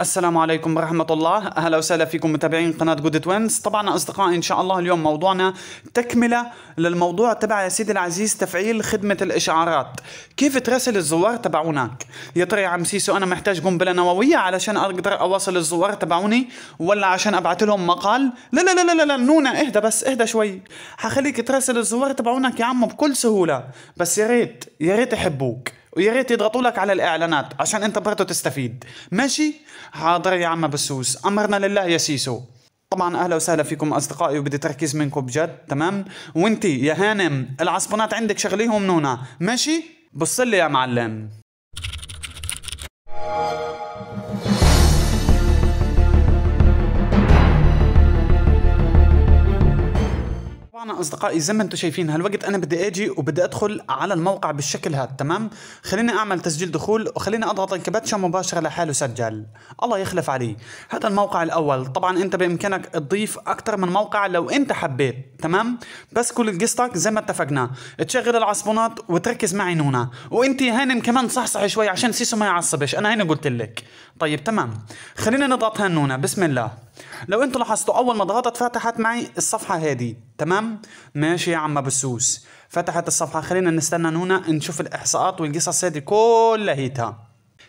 السلام عليكم ورحمة الله أهلا وسهلا فيكم متابعين قناة جود توينز طبعا أصدقائي إن شاء الله اليوم موضوعنا تكملة للموضوع تبع يا سيدي العزيز تفعيل خدمة الإشعارات كيف تراسل الزوار تبعونك يا ترى يا عم سيسو أنا محتاج قنبلة نووية علشان أقدر أواصل الزوار تبعوني ولا عشان أبعت لهم مقال لا لا لا لا لا نونا اهدى بس اهدى شوي حخليك تراسل الزوار تبعونك يا عم بكل سهولة بس يا ريت يا ريت يحبوك ويا ريت يضغطوا لك على الاعلانات عشان انت برضه تستفيد ماشي حاضر يا عم بسوس امرنا لله يا سيسو طبعا اهلا وسهلا فيكم اصدقائي وبدي تركيز منكم بجد تمام وانتي يا هانم العصبونات عندك شغليهم نونا ماشي بصلي يا معلم رجعنا اصدقائي زي ما انتم شايفين هالوقت انا بدي اجي وبدي ادخل على الموقع بالشكل هذا تمام خليني اعمل تسجيل دخول وخليني اضغط الكبتشة مباشره لحاله سجل الله يخلف علي هذا الموقع الاول طبعا انت بامكانك تضيف اكثر من موقع لو انت حبيت تمام بس كل قصتك زي ما اتفقنا تشغل العصبونات وتركز معي نونا وانت هين كمان صحصح شوي عشان سيسو ما يعصبش انا هنا قلت لك طيب تمام خلينا نضغط هنونا بسم الله لو انتوا لاحظتوا اول ما ضغطت فتحت معي الصفحه هذه تمام ماشي يا عم بسوس فتحت الصفحه خلينا نستنى هنا نشوف الاحصاءات والقصص هذه كلها هيتها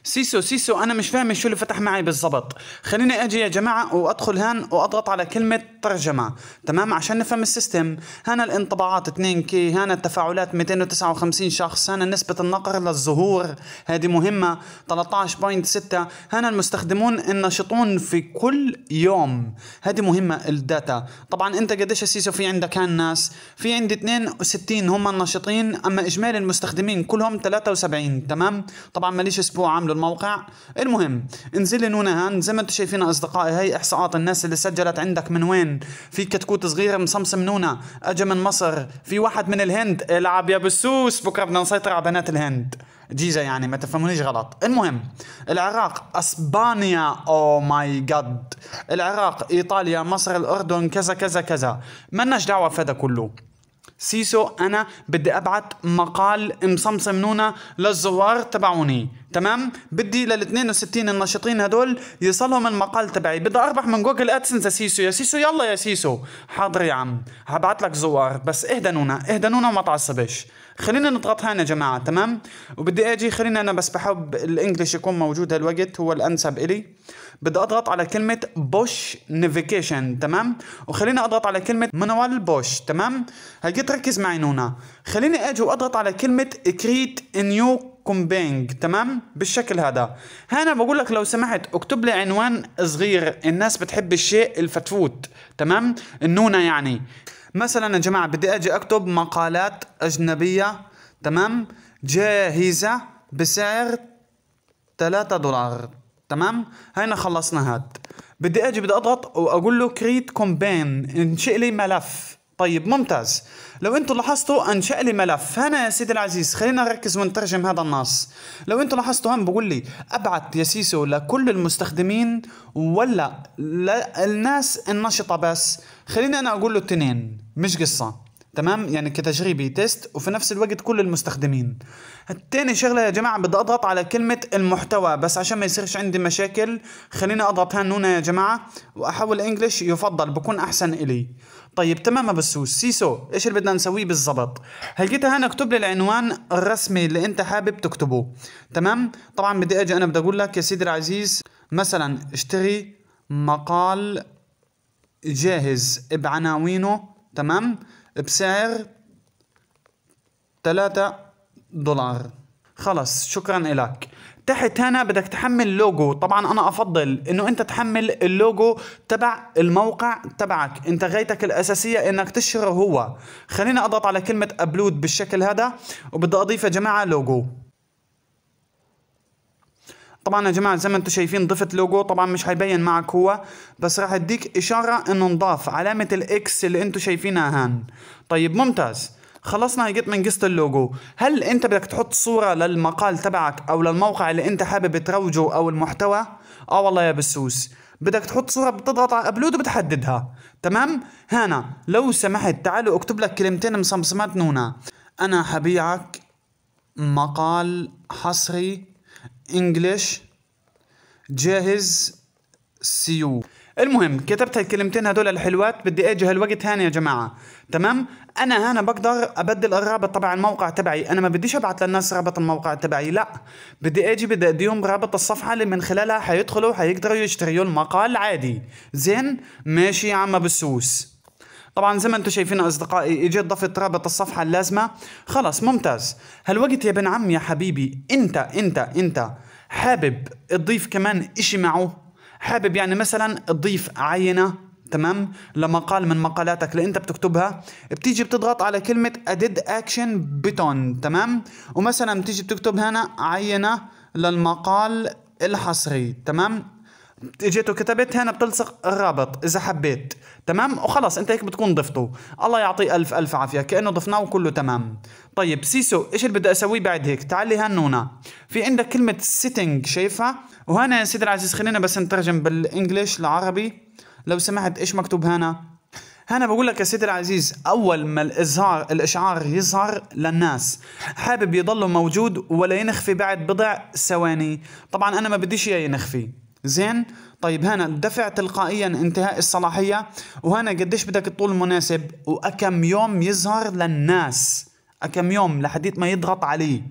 سيسو سيسو انا مش فاهم شو اللي فتح معي بالضبط خليني اجي يا جماعه وادخل هان واضغط على كلمه ترجمه تمام عشان نفهم السيستم هنا الانطباعات 2 كي هنا التفاعلات 259 شخص هنا نسبه النقر للظهور هذه مهمه 13.6 هنا المستخدمون النشطون في كل يوم هذه مهمه الداتا طبعا انت قديش سيسو في عندك هان ناس في عندي 62 هم النشطين اما اجمالي المستخدمين كلهم 73 تمام طبعا ماليش اسبوع عامله الموقع المهم انزلن هان زي ما انتم شايفين اصدقائي هي احصاءات الناس اللي سجلت عندك من وين في كتكوت صغير مصمصم نونة اجى من مصر في واحد من الهند العب يا بسوس بكره بدنا نسيطر على بنات الهند جيزة يعني ما تفهمونيش غلط المهم العراق اسبانيا او ماي جاد العراق ايطاليا مصر الاردن كذا كذا كذا ما دعوه في هذا كله سيسو انا بدي ابعت مقال مصمصم نونا للزوار تبعوني تمام بدي لل 62 الناشطين هدول يصلهم المقال تبعي بدي اربح من جوجل ادسنس يا سيسو يا سيسو يلا يا سيسو حاضر يا عم هبعت لك زوار بس اهدى نونا اهدى نونا وما تعصبش خلينا نضغط هنا يا جماعه تمام وبدي اجي خلينا انا بس بحب الانجليش يكون موجود هالوقت هو الانسب الي بدي اضغط على كلمه بوش نيفيكيشن تمام وخليني اضغط على كلمه منوال بوش تمام هلقيت تركز معي نونا خليني اجي واضغط على كلمه كريت نيو كومبينج تمام بالشكل هذا هنا بقول لك لو سمحت اكتب لي عنوان صغير الناس بتحب الشيء الفتفوت تمام النونة يعني مثلا يا جماعة بدي أجي أكتب مقالات أجنبية تمام جاهزة بسعر 3 دولار تمام هينا خلصنا هاد بدي اجي بدي اضغط واقول له كريت كومبين انشئ لي ملف طيب ممتاز لو انتم لاحظتوا انشا لي ملف هنا يا سيدي العزيز خلينا نركز ونترجم هذا النص لو انتم لاحظتوا هم بقول لي ابعت يا سيسو لكل المستخدمين ولا للناس النشطه بس خليني انا اقول له التنين مش قصه تمام يعني كتجريبي تيست وفي نفس الوقت كل المستخدمين تاني شغله يا جماعه بدي اضغط على كلمه المحتوى بس عشان ما يصيرش عندي مشاكل خليني اضغط هنا يا جماعه واحول انجلش يفضل بكون احسن الي طيب تمام بسو سيسو ايش اللي بدنا نسويه بالضبط هلقيتها هنا اكتب لي العنوان الرسمي اللي انت حابب تكتبه تمام طبعا بدي اجي انا بدي اقول لك يا سيدي العزيز مثلا اشتري مقال جاهز بعناوينه تمام بسعر ثلاثة دولار خلص شكرا إلك تحت هنا بدك تحمل لوجو طبعا انا افضل انه انت تحمل اللوجو تبع الموقع تبعك انت غايتك الاساسيه انك تشهره هو خليني اضغط على كلمه ابلود بالشكل هذا وبدي اضيف يا جماعه لوجو طبعا يا جماعه زي ما انتم شايفين ضفت لوجو طبعا مش هيبين معك هو بس راح اديك اشاره انه انضاف علامه الاكس اللي انتم شايفينها هان طيب ممتاز خلصنا جيت من قصه اللوجو هل انت بدك تحط صوره للمقال تبعك او للموقع اللي انت حابب تروجه او المحتوى اه والله يا بسوس بدك تحط صوره بتضغط على ابلود وبتحددها تمام هانا لو سمحت تعالوا اكتب لك كلمتين مصمصمات نونه انا حبيعك مقال حصري انجلش جاهز سيو المهم كتبت الكلمتين هدول الحلوات بدي اجي هالوقت هان يا جماعه تمام انا هنا بقدر ابدل الرابط تبع الموقع تبعي انا ما بديش ابعت للناس رابط الموقع تبعي لا بدي اجي بدي اديهم رابط الصفحه اللي من خلالها حيدخلوا حيقدروا يشتريوا المقال عادي زين ماشي يا عم بسوس طبعا زي ما انتم شايفين اصدقائي اجيت ضفت رابط الصفحه اللازمه خلاص ممتاز هالوقت يا ابن عم يا حبيبي انت انت انت حابب تضيف كمان اشي معه حابب يعني مثلا تضيف عينه تمام لمقال من مقالاتك اللي انت بتكتبها بتيجي بتضغط على كلمة أديد اكشن بتون تمام ومثلا بتيجي بتكتب هنا عينة للمقال الحصري تمام اجيت وكتبت هنا بتلصق الرابط اذا حبيت تمام وخلص انت هيك بتكون ضفته الله يعطيه الف الف عافيه كانه ضفناه وكله تمام طيب سيسو ايش اللي بدي اسويه بعد هيك تعال لي هنونا في عندك كلمه سيتنج شايفها وهنا يا سيدي العزيز خلينا بس نترجم بالانجلش لعربي لو سمحت ايش مكتوب هنا هنا بقول لك يا سيدي العزيز اول ما الازهار الاشعار يظهر للناس حابب يضل موجود ولا ينخفي بعد بضع ثواني طبعا انا ما بديش اياه ينخفي زين طيب هنا الدفع تلقائيا انتهاء الصلاحية وهنا قديش بدك الطول المناسب وأكم يوم يظهر للناس أكم يوم لحديت ما يضغط عليه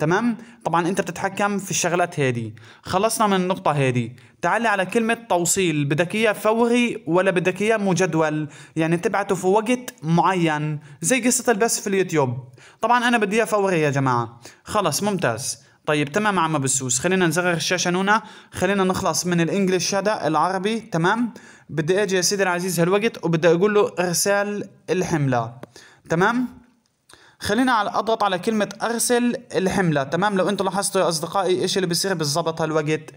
تمام طبعا انت بتتحكم في الشغلات هذه خلصنا من النقطة هذه تعالي على كلمة توصيل بدك إياه فوري ولا بدك إياه مجدول يعني تبعته في وقت معين زي قصة البث في اليوتيوب طبعا أنا بدي إياه فوري يا جماعة خلص ممتاز طيب تمام عم بسوس خلينا نصغر الشاشه نونا خلينا نخلص من الانجليش هذا العربي تمام بدي اجي يا سيدي العزيز هالوقت وبدي اقول له ارسال الحمله تمام خلينا على اضغط على كلمه ارسل الحمله تمام لو انتم لاحظتوا يا اصدقائي ايش اللي بيصير بالضبط هالوقت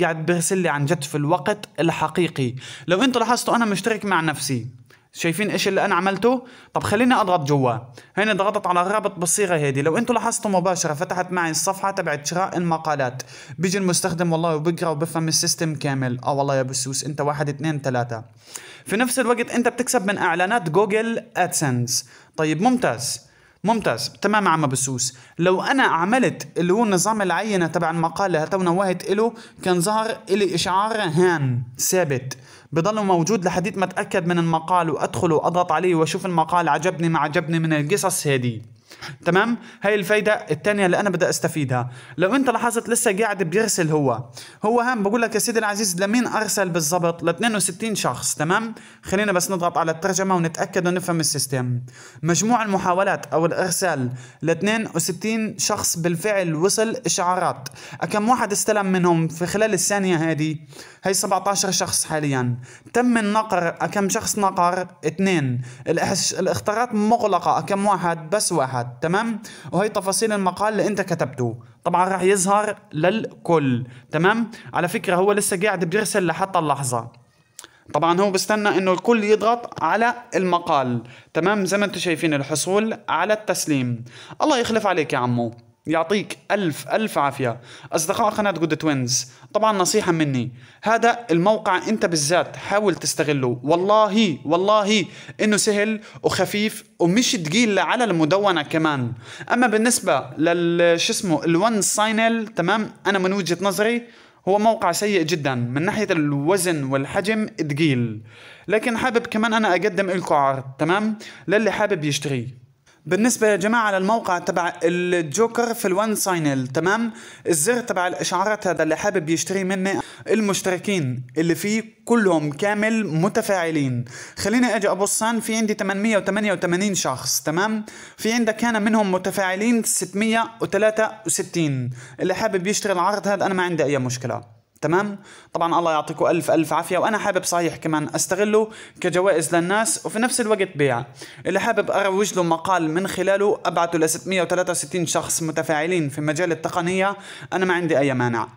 قاعد بيرسل لي عن جد في الوقت الحقيقي لو انتم لاحظتوا انا مشترك مع نفسي شايفين ايش اللي انا عملته طب خليني اضغط جوا هنا ضغطت على الرابط بالصيغه هذه لو انتم لاحظتوا مباشره فتحت معي الصفحه تبعت شراء المقالات بيجي المستخدم والله وبقرا وبفهم السيستم كامل اه والله يا بسوس انت واحد اثنين ثلاثه في نفس الوقت انت بتكسب من اعلانات جوجل ادسنس طيب ممتاز ممتاز تمام عم بسوس لو انا عملت اللي هو النظام العينه تبع المقاله تو نوهت له كان ظهر الي اشعار هان ثابت بضل موجود لحديت ما اتاكد من المقال وادخل واضغط عليه واشوف المقال عجبني ما عجبني من القصص هذه تمام هاي الفايده الثانيه اللي انا بدي استفيدها لو انت لاحظت لسه قاعد بيرسل هو هو هم بقول لك يا سيدي العزيز لمين ارسل بالضبط ل 62 شخص تمام خلينا بس نضغط على الترجمه ونتاكد ونفهم السيستم مجموع المحاولات او الارسال ل 62 شخص بالفعل وصل اشعارات كم واحد استلم منهم في خلال الثانيه هذه هي 17 شخص حاليا تم النقر كم شخص نقر اثنين الاختيارات مغلقه كم واحد بس واحد العدد تمام وهي تفاصيل المقال اللي انت كتبته طبعا راح يظهر للكل تمام على فكره هو لسه قاعد بيرسل لحتى اللحظه طبعا هو بستنى انه الكل يضغط على المقال تمام زي ما انتم شايفين الحصول على التسليم الله يخلف عليك يا عمو يعطيك ألف ألف عافية أصدقاء قناة جود توينز طبعا نصيحة مني هذا الموقع أنت بالذات حاول تستغله والله والله إنه سهل وخفيف ومش تقيل على المدونة كمان أما بالنسبة لل شو اسمه الون ساينل تمام أنا من وجهة نظري هو موقع سيء جدا من ناحية الوزن والحجم تقيل لكن حابب كمان أنا أقدم لكم عرض تمام للي حابب يشتريه بالنسبة يا جماعة للموقع تبع الجوكر في الون ساينل تمام الزر تبع الاشعارات هذا اللي حابب يشتري مني المشتركين اللي فيه كلهم كامل متفاعلين خليني اجي الصان في عندي 888 شخص تمام في عندك كان منهم متفاعلين 663 اللي حابب يشتري العرض هذا انا ما عندي اي مشكلة تمام طبعا الله يعطيكم الف الف عافيه وانا حابب صحيح كمان استغله كجوائز للناس وفي نفس الوقت بيع اللي حابب اروج له مقال من خلاله ابعته ل 663 شخص متفاعلين في مجال التقنيه انا ما عندي اي مانع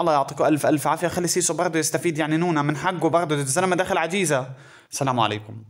الله يعطيكم الف الف عافيه خلي سيسو برضه يستفيد يعني نونا من حقه برضه الزلمه داخل عجيزه السلام عليكم